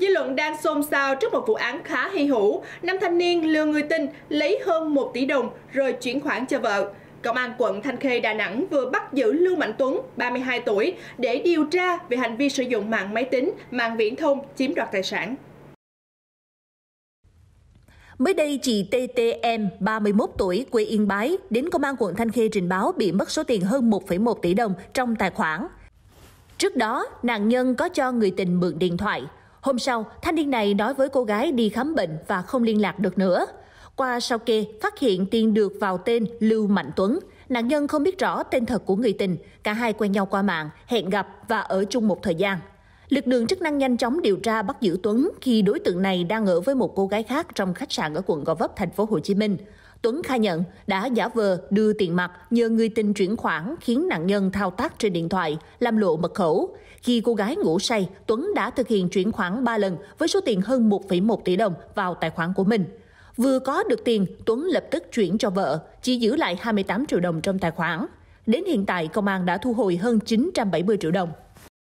Dư luận đang xôn xao trước một vụ án khá hy hữu. Nam thanh niên lừa người tin lấy hơn 1 tỷ đồng rồi chuyển khoản cho vợ. Công an quận Thanh Khê, Đà Nẵng vừa bắt giữ Lưu Mạnh Tuấn, 32 tuổi, để điều tra về hành vi sử dụng mạng máy tính, mạng viễn thông chiếm đoạt tài sản. Mới đây, chị TTM, 31 tuổi, quê Yên Bái, đến Công an quận Thanh Khê trình báo bị mất số tiền hơn 1,1 tỷ đồng trong tài khoản. Trước đó, nạn nhân có cho người tình mượn điện thoại. Hôm sau, thanh niên này nói với cô gái đi khám bệnh và không liên lạc được nữa. Qua sau kê, phát hiện tiền được vào tên Lưu Mạnh Tuấn. Nạn nhân không biết rõ tên thật của người tình, cả hai quen nhau qua mạng, hẹn gặp và ở chung một thời gian. Lực lượng chức năng nhanh chóng điều tra bắt giữ Tuấn khi đối tượng này đang ở với một cô gái khác trong khách sạn ở quận Gò Vấp, thành phố Hồ Chí Minh. Tuấn khai nhận đã giả vờ đưa tiền mặt nhờ người tình chuyển khoản khiến nạn nhân thao tác trên điện thoại, làm lộ mật khẩu. Khi cô gái ngủ say, Tuấn đã thực hiện chuyển khoản 3 lần với số tiền hơn 1,1 tỷ đồng vào tài khoản của mình. Vừa có được tiền, Tuấn lập tức chuyển cho vợ, chỉ giữ lại 28 triệu đồng trong tài khoản. Đến hiện tại, công an đã thu hồi hơn 970 triệu đồng.